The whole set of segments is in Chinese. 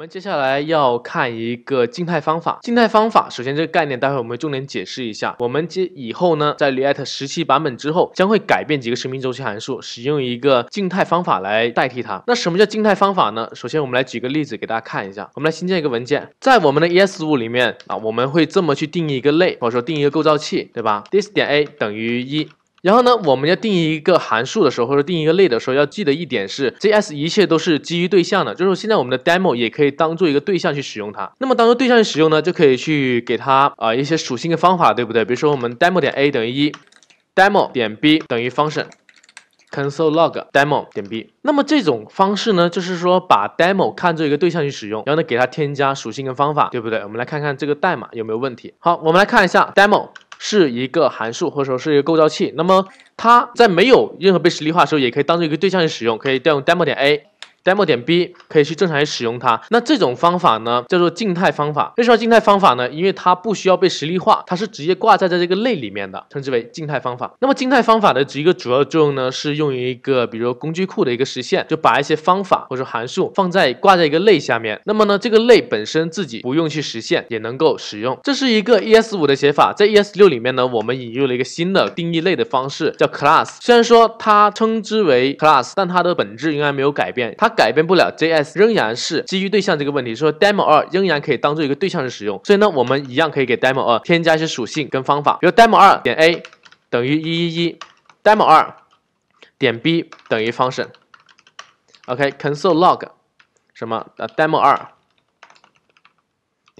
我们接下来要看一个静态方法。静态方法，首先这个概念，待会我们重点解释一下。我们接以后呢，在 React 十七版本之后，将会改变几个生命周期函数，使用一个静态方法来代替它。那什么叫静态方法呢？首先，我们来举个例子给大家看一下。我们来新建一个文件，在我们的 ES5 里面啊，我们会这么去定义一个类，或者说定义一个构造器，对吧？this 点 a 等于一。然后呢，我们要定义一个函数的时候，或者定义一个类的时候，要记得一点是，JS 一切都是基于对象的，就是说现在我们的 demo 也可以当做一个对象去使用它。那么当做对象去使用呢，就可以去给它啊一些属性跟方法，对不对？比如说我们 demo 点 a 等于一，demo 点 b 等于 function console log demo 点 b。那么这种方式呢，就是说把 demo 看作一个对象去使用，然后呢给它添加属性跟方法，对不对？我们来看看这个代码有没有问题。好，我们来看一下 demo。是一个函数，或者说是一个构造器。那么它在没有任何被实例化的时候，也可以当做一个对象去使用，可以调用 demo 点 a。demo 点 b 可以去正常去使用它。那这种方法呢，叫做静态方法。为什么静态方法呢？因为它不需要被实例化，它是直接挂在在这个类里面的，称之为静态方法。那么静态方法的一个主要作用呢，是用于一个比如工具库的一个实现，就把一些方法或者函数放在挂在一个类下面。那么呢，这个类本身自己不用去实现，也能够使用。这是一个 ES 五的写法，在 ES 六里面呢，我们引入了一个新的定义类的方式，叫 class。虽然说它称之为 class，但它的本质应该没有改变。它改变不了，JS 仍然是基于对象这个问题。说 demo 二仍然可以当做一个对象式使用，所以呢，我们一样可以给 demo 二添加一些属性跟方法。比如 demo 二点 a 等于一一一，demo 二点 b 等于 f u n c t i OK，console n o log 什么？呃 d e m o 二。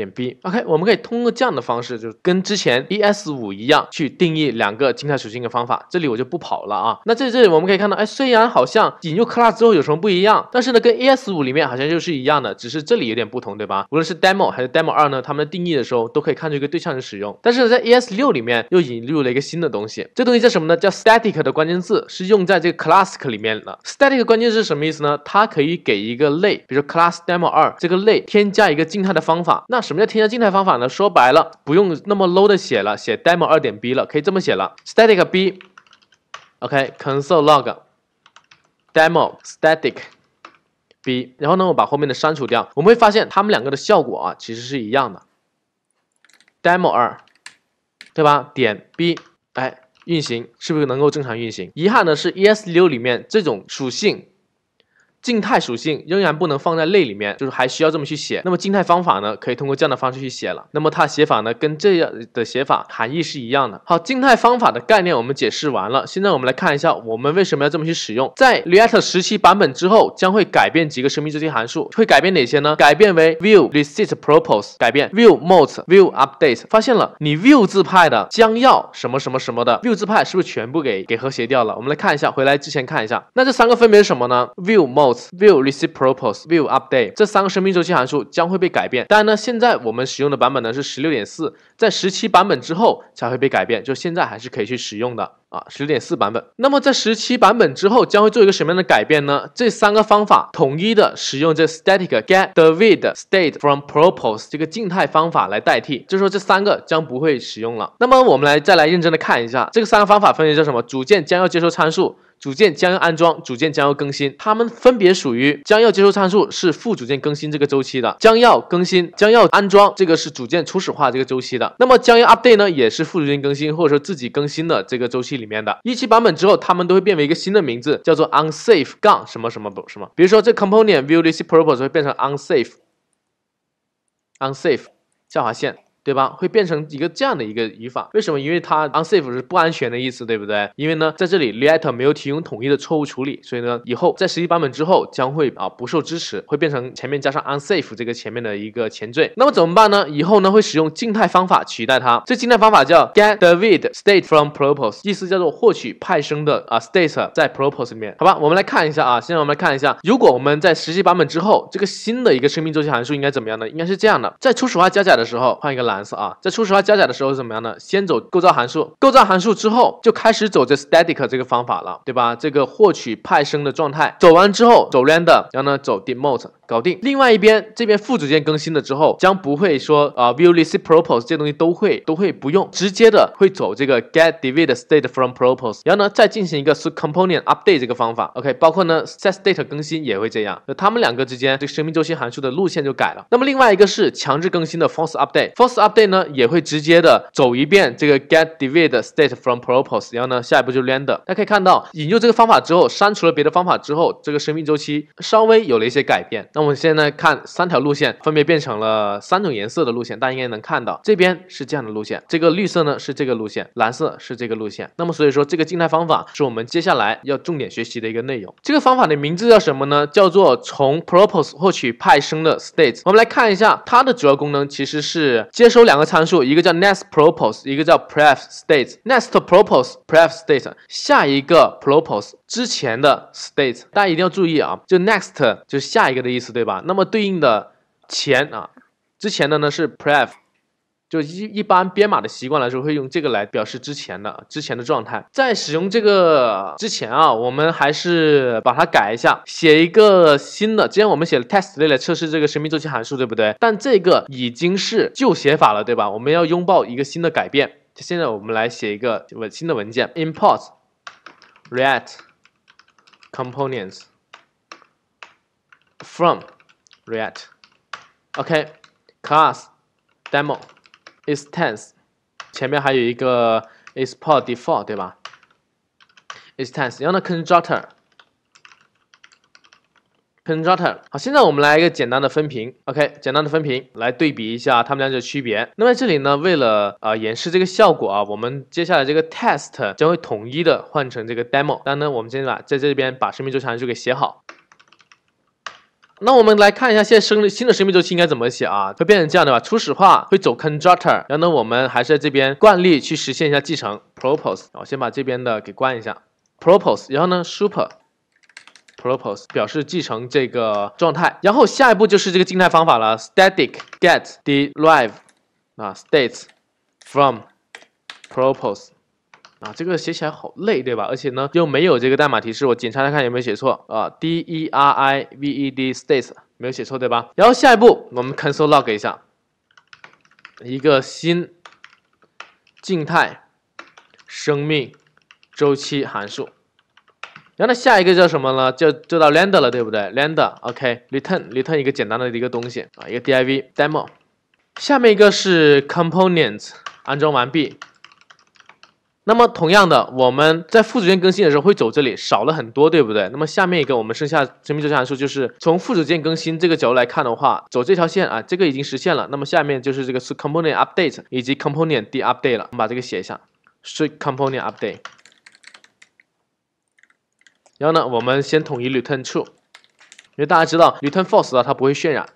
点 B，OK，我们可以通过这样的方式，就是跟之前 ES 五一样，去定义两个静态属性的方法。这里我就不跑了啊。那在这里我们可以看到，哎，虽然好像引入 class 之后有什么不一样，但是呢，跟 ES 五里面好像就是一样的，只是这里有点不同，对吧？无论是 demo 还是 demo 二呢，它们定义的时候都可以看出一个对象的使用。但是在 ES 六里面又引入了一个新的东西，这东西叫什么呢？叫 static 的关键字，是用在这个 class 里面了。static 关键是什么意思呢？它可以给一个类，比如 class demo 二这个类，添加一个静态的方法。那。什么叫添加静态方法呢？说白了，不用那么 low 的写了，写 demo 二点 b 了，可以这么写了 static b，OK，console log demo static b，然后呢，我把后面的删除掉，我们会发现它们两个的效果啊，其实是一样的。demo 二，对吧？点 b，哎，运行是不是能够正常运行？遗憾的是，ES6 里面这种属性。静态属性仍然不能放在类里面，就是还需要这么去写。那么静态方法呢，可以通过这样的方式去写了。那么它写法呢，跟这样的写法含义是一样的。好，静态方法的概念我们解释完了。现在我们来看一下，我们为什么要这么去使用？在 React 十七版本之后，将会改变几个生命周期函数，会改变哪些呢？改变为 v i e w r e c e i t p r o p o s e 改变 view，mode，view update。发现了，你 view 字派的将要什么什么什么的 view 字派是不是全部给给和谐掉了？我们来看一下，回来之前看一下。那这三个分别是什么呢？view mode。view receive propose view update 这三个生命周期函数将会被改变。当然呢，现在我们使用的版本呢是十六点四，在十七版本之后才会被改变，就现在还是可以去使用的。啊，十点四版本，那么在十七版本之后将会做一个什么样的改变呢？这三个方法统一的使用这 static get the r e a d state from propose 这个静态方法来代替，就是说这三个将不会使用了。那么我们来再来认真的看一下，这个三个方法分别叫什么？组件将要接收参数，组件将要安装，组件将要更新，它们分别属于将要接收参数是副组件更新这个周期的，将要更新、将要安装这个是组件初始化这个周期的。那么将要 update 呢，也是副组件更新或者说自己更新的这个周期。里面的一期版本之后，它们都会变为一个新的名字，叫做 unsafe 杠什么什么不什么。比如说，这 component view this purpose 会变成 unsafe unsafe 下划线。对吧？会变成一个这样的一个语法，为什么？因为它 unsafe 是不安全的意思，对不对？因为呢，在这里 React 没有提供统一的错误处理，所以呢，以后在实际版本之后将会啊不受支持，会变成前面加上 unsafe 这个前面的一个前缀。那么怎么办呢？以后呢会使用静态方法取代它，这静态方法叫 g e t t h e r i v e d s t a t e f r o m p r o p s 意思叫做获取派生的啊 state 在 props 里面。好吧，我们来看一下啊，现在我们来看一下，如果我们在实际版本之后，这个新的一个生命周期函数应该怎么样呢？应该是这样的，在初始化加载的时候，换一个蓝。蓝色啊，在初始化加载的时候是怎么样呢？先走构造函数，构造函数之后就开始走这 static 这个方法了，对吧？这个获取派生的状态，走完之后走 render，然后呢走 demo，e 搞定。另外一边，这边副组件更新了之后，将不会说啊 view l i p r c p o s e 这东西都会都会不用，直接的会走这个 get div i d e state from props，o e 然后呢再进行一个是 component update 这个方法。OK，包括呢 set state 更新也会这样。那他们两个之间这生命周期函数的路线就改了。那么另外一个是强制更新的 force update，force update 呢也会直接的走一遍这个 get d e v i d e d state from props，然后呢下一步就 render。大家可以看到引入这个方法之后，删除了别的方法之后，这个生命周期稍微有了一些改变。那我们现在看三条路线分别变成了三种颜色的路线，大家应该能看到这边是这样的路线，这个绿色呢是这个路线，蓝色是这个路线。那么所以说这个静态方法是我们接下来要重点学习的一个内容。这个方法的名字叫什么呢？叫做从 props 获取派生的 state。我们来看一下它的主要功能其实是接收两个参数，一个叫 next propose，一个叫 p r e f state。next propose p r e f state，下一个 propose 之前的 state，大家一定要注意啊，就 next 就是下一个的意思，对吧？那么对应的前啊，之前的呢是 p r e f 就一一般编码的习惯来说，会用这个来表示之前的之前的状态。在使用这个之前啊，我们还是把它改一下，写一个新的。之前我们写了 Test 类来测试这个生命周期函数，对不对？但这个已经是旧写法了，对吧？我们要拥抱一个新的改变。现在我们来写一个新的文件：import React Components from React。OK，class Demo。is tens，e 前面还有一个 is p o r default 对吧？is tens，e 然后呢 constructor，constructor。好，现在我们来一个简单的分屏，OK，简单的分屏来对比一下它们两者的区别。那么这里呢，为了呃演示这个效果啊，我们接下来这个 test 将会统一的换成这个 demo。但呢，我们先把在这边把生命周期函数给写好。那我们来看一下现在生新的生命周期应该怎么写啊？会变成这样的吧？初始化会走 constructor，然后呢，我们还是在这边惯例去实现一下继承 propose，我先把这边的给关一下 propose，然后呢 super propose 表示继承这个状态，然后下一步就是这个静态方法了 static get derive 啊 states from propose。啊，这个写起来好累，对吧？而且呢，又没有这个代码提示，我检查看看有没有写错啊。DerivedStates 没有写错，对吧？然后下一步我们 console log 一下一个新静态生命周期函数。然后呢，下一个叫什么呢？就就到 a m n d e r 了，对不对 a m n d e r OK return return 一个简单的一个东西啊，一个 div demo。下面一个是 components 安装完毕。那么同样的，我们在副组件更新的时候会走这里，少了很多，对不对？那么下面一个我们剩下生命周期函数就是从副组件更新这个角度来看的话，走这条线啊，这个已经实现了。那么下面就是这个是 component update 以及 component d update 了，我们把这个写一下，是 component update。然后呢，我们先统一 return true，因为大家知道 return false 啊，它不会渲染。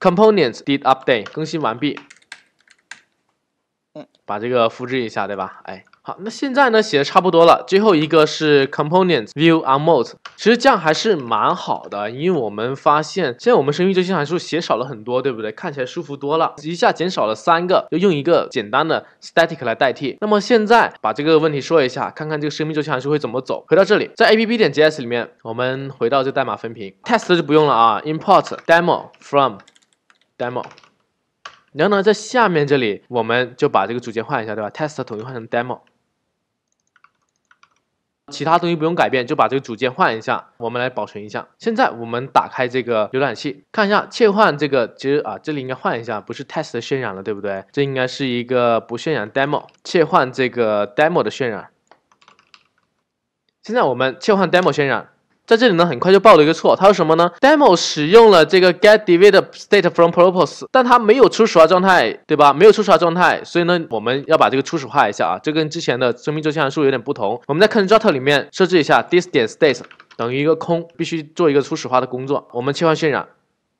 components did update 更新完毕，把这个复制一下，对吧？哎。好，那现在呢，写的差不多了。最后一个是 components view u n m o d e t 其实这样还是蛮好的，因为我们发现现在我们生命周期函数写少了很多，对不对？看起来舒服多了，一下减少了三个，就用一个简单的 static 来代替。那么现在把这个问题说一下，看看这个生命周期函数会怎么走。回到这里，在 app 点 js 里面，我们回到这代码分屏 test 就不用了啊，import demo from demo，然后呢，在下面这里我们就把这个组件换一下，对吧？test 统一换成 demo。其他东西不用改变，就把这个组件换一下。我们来保存一下。现在我们打开这个浏览器，看一下切换这个。其实啊，这里应该换一下，不是 test 渲染了，对不对？这应该是一个不渲染 demo。切换这个 demo 的渲染。现在我们切换 demo 渲染。在这里呢，很快就报了一个错，它说什么呢？demo 使用了这个 get div e state from props，但它没有初始化状态，对吧？没有初始化状态，所以呢，我们要把这个初始化一下啊。这跟之前的生命周期函数有点不同。我们在 c o n t u c t 里面设置一下 this 点 state 等于一个空，必须做一个初始化的工作。我们切换渲染。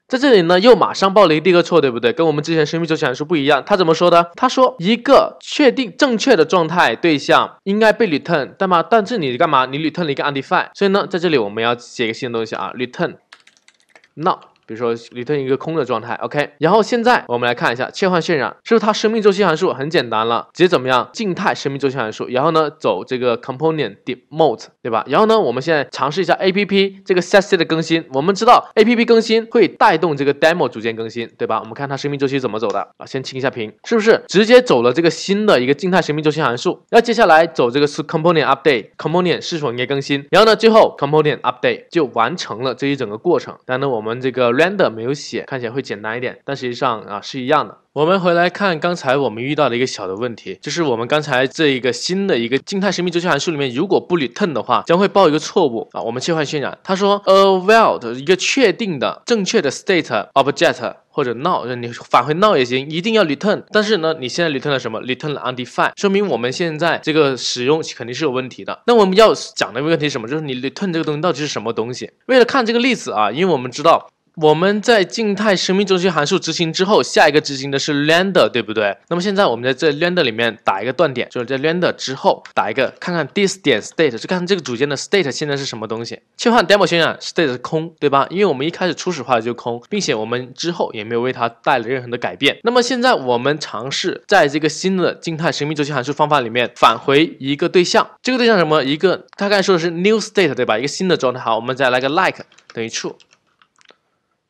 在这里呢，又马上暴雷，第一个错，对不对？跟我们之前生命周期函数不一样。他怎么说的？他说一个确定正确的状态对象应该被 return，但吗？但是你干嘛？你 return 了一个 undefined，所以呢，在这里我们要写一个新东西啊，return，no。比如说里头一个空的状态，OK，然后现在我们来看一下切换渲染，是不是它生命周期函数很简单了，直接怎么样静态生命周期函数，然后呢走这个 component demote，对吧？然后呢我们现在尝试一下 APP 这个 state 的更新，我们知道 APP 更新会带动这个 demo 逐渐更新，对吧？我们看它生命周期怎么走的啊，先清一下屏，是不是直接走了这个新的一个静态生命周期函数？然后接下来走这个是 component update，component 是否应该更新？然后呢最后 component update 就完成了这一整个过程。但呢我们这个 render 没有写，看起来会简单一点，但实际上啊是一样的。我们回来看刚才我们遇到的一个小的问题，就是我们刚才这一个新的一个静态生命周期函数里面，如果不 return 的话，将会报一个错误啊。我们切换渲染，他说 a valid 一个确定的正确的 state object 或者 now，你返回 now 也行，一定要 return。但是呢，你现在 return 了什么？return undefined，说明我们现在这个使用肯定是有问题的。那我们要讲的问题是什么？就是你 return 这个东西到底是什么东西？为了看这个例子啊，因为我们知道。我们在静态生命周期函数执行之后，下一个执行的是 render，对不对？那么现在我们在这 render 里面打一个断点，就是在 render 之后打一个，看看 this 点 state，就看这个组件的 state 现在是什么东西。切换 demo 屏染 s t a t e 是空，对吧？因为我们一开始初始化的就空，并且我们之后也没有为它带来任何的改变。那么现在我们尝试在这个新的静态生命周期函数方法里面返回一个对象，这个对象什么？一个大概说的是 new state，对吧？一个新的状态。好，我们再来个 like 等于 true。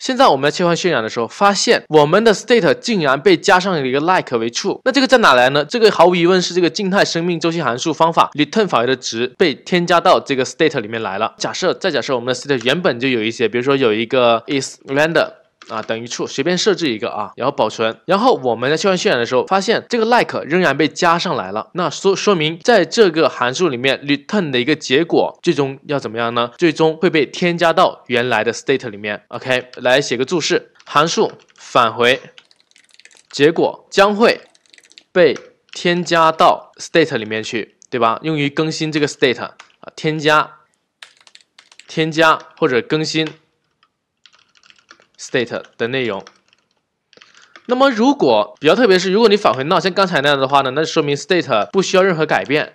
现在我们切换渲染的时候，发现我们的 state 竟然被加上了一个 like 为 true，那这个在哪来呢？这个毫无疑问是这个静态生命周期函数方法 return 法法的值被添加到这个 state 里面来了。假设再假设我们的 state 原本就有一些，比如说有一个 is render。啊，等于处随便设置一个啊，然后保存，然后我们在切换渲染的时候，发现这个 like 仍然被加上来了。那说说明在这个函数里面 return 的一个结果，最终要怎么样呢？最终会被添加到原来的 state 里面。OK，来写个注释，函数返回结果将会被添加到 state 里面去，对吧？用于更新这个 state，啊，添加、添加或者更新。state 的内容。那么，如果比较特别是，如果你返回到像刚才那样的话呢，那就说明 state 不需要任何改变。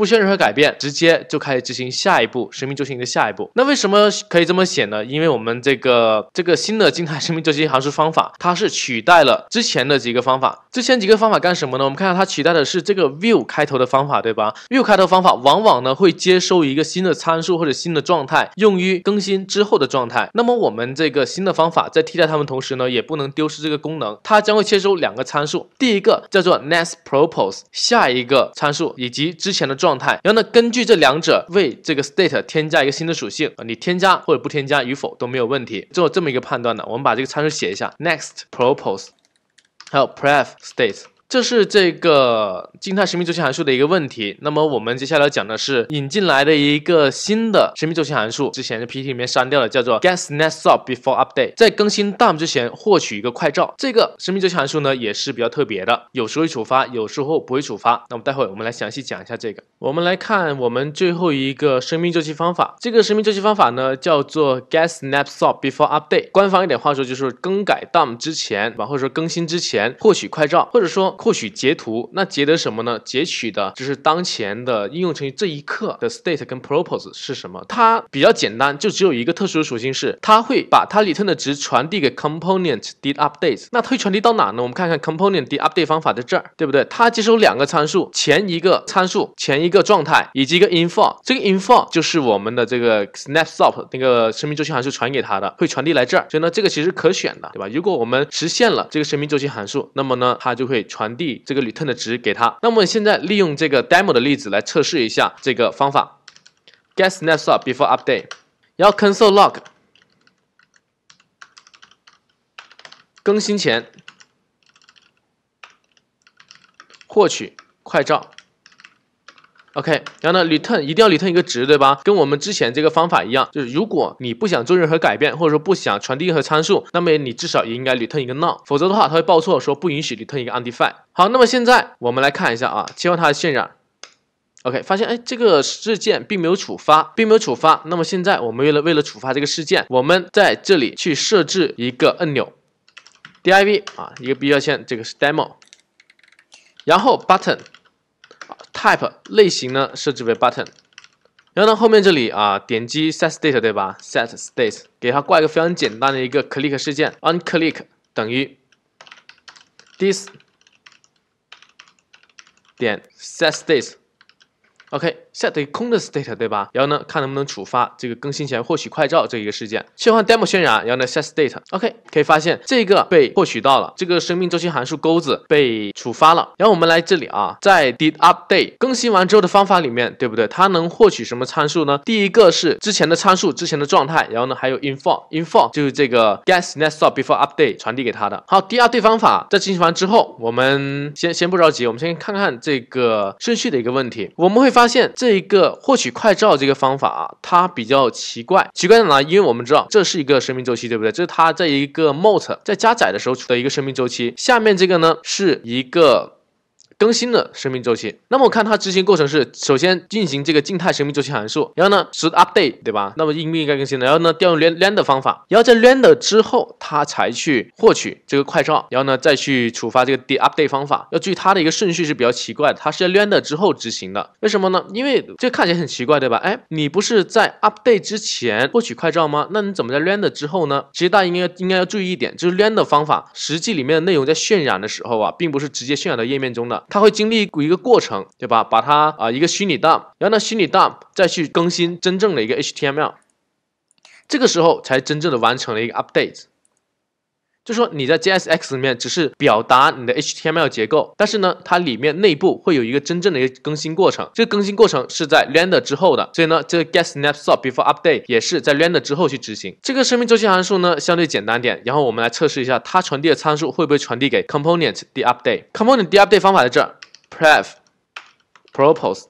不需要任何改变，直接就开始执行下一步生命周期的下一步。那为什么可以这么写呢？因为我们这个这个新的静态生命周期函数方法，它是取代了之前的几个方法。之前几个方法干什么呢？我们看到它取代的是这个 view 开头的方法，对吧？view 开头方法往往呢会接收一个新的参数或者新的状态，用于更新之后的状态。那么我们这个新的方法在替代它们同时呢，也不能丢失这个功能。它将会接收两个参数，第一个叫做 nextPropose 下一个参数以及之前的状。状态，然后呢？根据这两者为这个 state 添加一个新的属性啊，你添加或者不添加与否都没有问题。做这么一个判断呢，我们把这个参数写一下：nextPropose，还有 prevState。这是这个静态生命周期函数的一个问题。那么我们接下来讲的是引进来的一个新的生命周期函数，之前的 PPT 里面删掉了，叫做 get snapshot before update，在更新 DOM 之前获取一个快照。这个生命周期函数呢也是比较特别的，有时候会触发，有时候不会触发。那我们待会我们来详细讲一下这个。我们来看我们最后一个生命周期方法，这个生命周期方法呢叫做 get snapshot before update。官方一点话说就是更改 DOM 之前，或者说更新之前获取快照，或者说。获取截图，那截得什么呢？截取的就是当前的应用程序这一刻的 state 跟 props o e 是什么？它比较简单，就只有一个特殊的属性是，它会把它里 n 的值传递给 component did update。那它会传递到哪呢？我们看看 component did update 方法在这儿，对不对？它接收两个参数，前一个参数前一个状态以及一个 info。这个 info 就是我们的这个 snapshot 那个生命周期函数传给它的，会传递来这儿。所以呢，这个其实可选的，对吧？如果我们实现了这个生命周期函数，那么呢，它就会传。传递这个 return 的值给它。那么现在利用这个 demo 的例子来测试一下这个方法。get snapshot before update，然后 console log 更新前获取快照。OK，然后呢，return 一定要 return 一个值，对吧？跟我们之前这个方法一样，就是如果你不想做任何改变，或者说不想传递任何参数，那么你至少也应该 return 一个 null，否则的话，它会报错说不允许 return 一个 undefined。好，那么现在我们来看一下啊，切换它的渲染，OK，发现哎，这个事件并没有触发，并没有触发。那么现在我们为了为了触发这个事件，我们在这里去设置一个按钮，div 啊，一个 B 标签，这个是 demo，然后 button。type 类型呢设置为 button，然后呢后面这里啊点击 set state 对吧？set state 给它挂一个非常简单的一个 click 事件，on click 等于 this 点 set state。OK，set the c state，对吧？然后呢，看能不能触发这个更新前获取快照这一个事件，切换 demo 渲染，然后呢 set state。OK，可以发现这个被获取到了，这个生命周期函数钩子被触发了。然后我们来这里啊，在 did update 更新完之后的方法里面，对不对？它能获取什么参数呢？第一个是之前的参数，之前的状态，然后呢还有 info，info r m r m 就是这个 get snapshot before update 传递给它的。好，第二对方法在进行完之后，我们先先不着急，我们先看看这个顺序的一个问题，我们会发。发现这一个获取快照这个方法啊，它比较奇怪。奇怪在哪？因为我们知道这是一个生命周期，对不对？这是它这一个 mote 在加载的时候的一个生命周期。下面这个呢，是一个。更新了生命周期，那么我看它执行过程是首先进行这个静态生命周期函数，然后呢是 update 对吧？那么应不应该更新呢？然后呢调用 l e n d e r 方法，然后在 l e n d 之后它才去获取这个快照，然后呢再去触发这个 d update 方法。要注意它的一个顺序是比较奇怪，它是 l e n d 之后执行的，为什么呢？因为这看起来很奇怪，对吧？哎，你不是在 update 之前获取快照吗？那你怎么在 l e n d 之后呢？其实大家应该应该要注意一点，就是 l e n d 方法实际里面的内容在渲染的时候啊，并不是直接渲染到页面中的。它会经历一个过程，对吧？把它啊一个虚拟 DOM，然后呢虚拟 DOM 再去更新真正的一个 HTML，这个时候才真正的完成了一个 update。就说你在 JSX 里面只是表达你的 HTML 结构，但是呢，它里面内部会有一个真正的一个更新过程。这个更新过程是在 render 之后的，所以呢，这个 getSnapshotBeforeUpdate 也是在 render 之后去执行。这个生命周期函数呢，相对简单点。然后我们来测试一下，它传递的参数会不会传递给 component 的 update。component 的 update 方法在这，prevProps o、e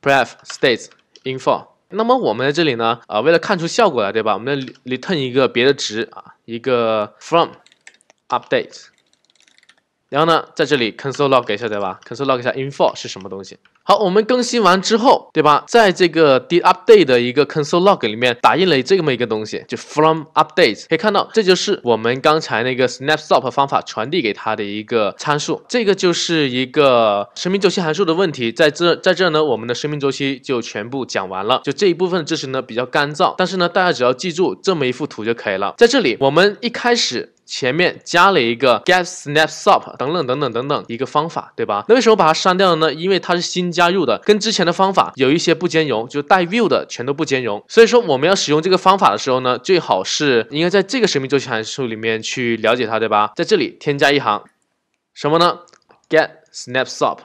prevStates、info。那么我们在这里呢，呃，为了看出效果来，对吧？我们 return 一个别的值啊，一个 from update，然后呢，在这里 console log 一下，对吧？console log 一下 info 是什么东西。好，我们更新完之后，对吧？在这个 the update 的一个 console log 里面打印了这么一个东西，就 from update，可以看到，这就是我们刚才那个 snapshot 方法传递给它的一个参数。这个就是一个生命周期函数的问题，在这在这呢，我们的生命周期就全部讲完了。就这一部分知识呢比较干燥，但是呢，大家只要记住这么一幅图就可以了。在这里，我们一开始。前面加了一个 getSnapshot 等等等等等等一个方法，对吧？那为什么把它删掉了呢？因为它是新加入的，跟之前的方法有一些不兼容，就带 view 的全都不兼容。所以说我们要使用这个方法的时候呢，最好是应该在这个生命周期函数里面去了解它，对吧？在这里添加一行什么呢？getSnapshot。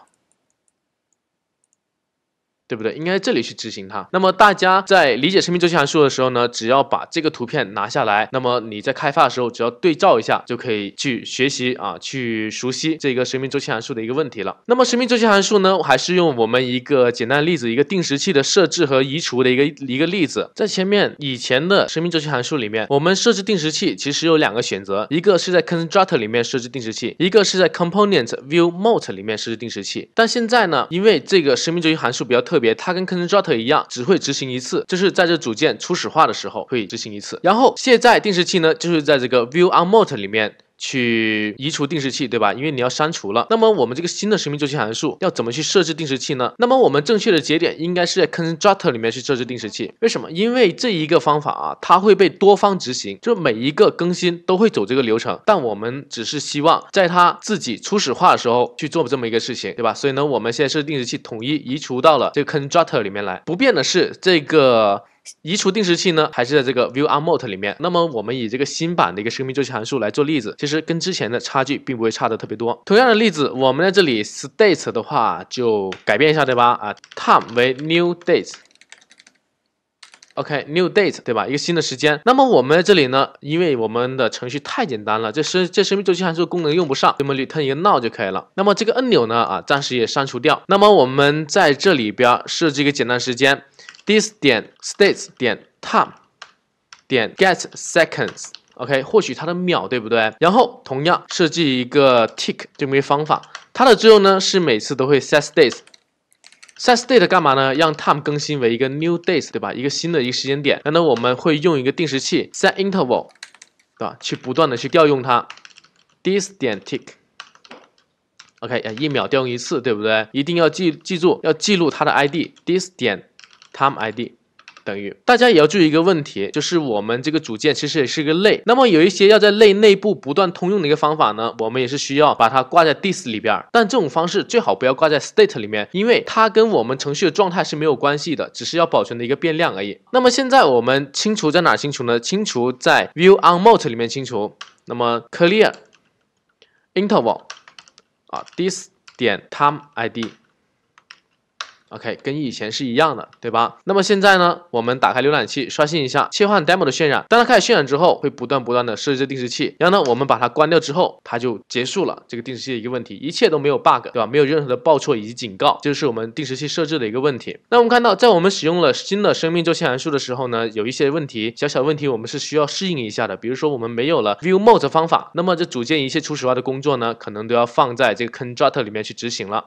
对不对？应该这里去执行它。那么大家在理解生命周期函数的时候呢，只要把这个图片拿下来，那么你在开发的时候只要对照一下，就可以去学习啊，去熟悉这个生命周期函数的一个问题了。那么生命周期函数呢，还是用我们一个简单例子，一个定时器的设置和移除的一个一个例子。在前面以前的生命周期函数里面，我们设置定时器其实有两个选择，一个是在 constructor 里面设置定时器，一个是在 component view m o d e 里面设置定时器。但现在呢，因为这个生命周期函数比较特。特别，它跟 constructor 一样，只会执行一次，就是在这组件初始化的时候会执行一次。然后，现在定时器呢，就是在这个 view o n m o d e t 里面。去移除定时器，对吧？因为你要删除了。那么我们这个新的生命周期函数要怎么去设置定时器呢？那么我们正确的节点应该是在 constructor 里面去设置定时器。为什么？因为这一个方法啊，它会被多方执行，就每一个更新都会走这个流程。但我们只是希望在它自己初始化的时候去做这么一个事情，对吧？所以呢，我们现在设置定时器统一移除到了这个 constructor 里面来。不变的是这个。移除定时器呢，还是在这个 View u n m o d e 里面。那么我们以这个新版的一个生命周期函数来做例子，其实跟之前的差距并不会差的特别多。同样的例子，我们在这里 State 的话就改变一下对吧？啊，Time 为 New Date，OK，New Date 对吧？一个新的时间。那么我们这里呢，因为我们的程序太简单了，这生这生命周期函数功能用不上，那么 return 一个 now 就可以了。那么这个按钮呢，啊，暂时也删除掉。那么我们在这里边设置一个简单时间。this 点 states 点 time 点 get seconds，OK，获取它的秒，对不对？然后同样设计一个 tick 这么一个方法，它的作用呢是每次都会 set d a e s s e t state 干嘛呢？让 time 更新为一个 new days，对吧？一个新的一个时间点。那呢，我们会用一个定时器 set interval，对吧？去不断的去调用它，this 点 tick，OK，一秒调用一次，对不对？一定要记记住要记录它的 ID，this 点 time ID 等于，大家也要注意一个问题，就是我们这个组件其实也是一个类，那么有一些要在类内部不断通用的一个方法呢，我们也是需要把它挂在 this 里边儿，但这种方式最好不要挂在 state 里面，因为它跟我们程序的状态是没有关系的，只是要保存的一个变量而已。那么现在我们清除在哪清除呢？清除在 v i e w o n m o d e 里面清除，那么 clearInterval 啊 this 点 time ID。OK，跟以前是一样的，对吧？那么现在呢，我们打开浏览器，刷新一下，切换 demo 的渲染。当它开始渲染之后，会不断不断的设置定时器。然后呢，我们把它关掉之后，它就结束了。这个定时器的一个问题，一切都没有 bug，对吧？没有任何的报错以及警告，这就是我们定时器设置的一个问题。那我们看到，在我们使用了新的生命周期函数的时候呢，有一些问题，小小问题，我们是需要适应一下的。比如说我们没有了 view mode 方法，那么这组件一切初始化的工作呢，可能都要放在这个 construct 里面去执行了。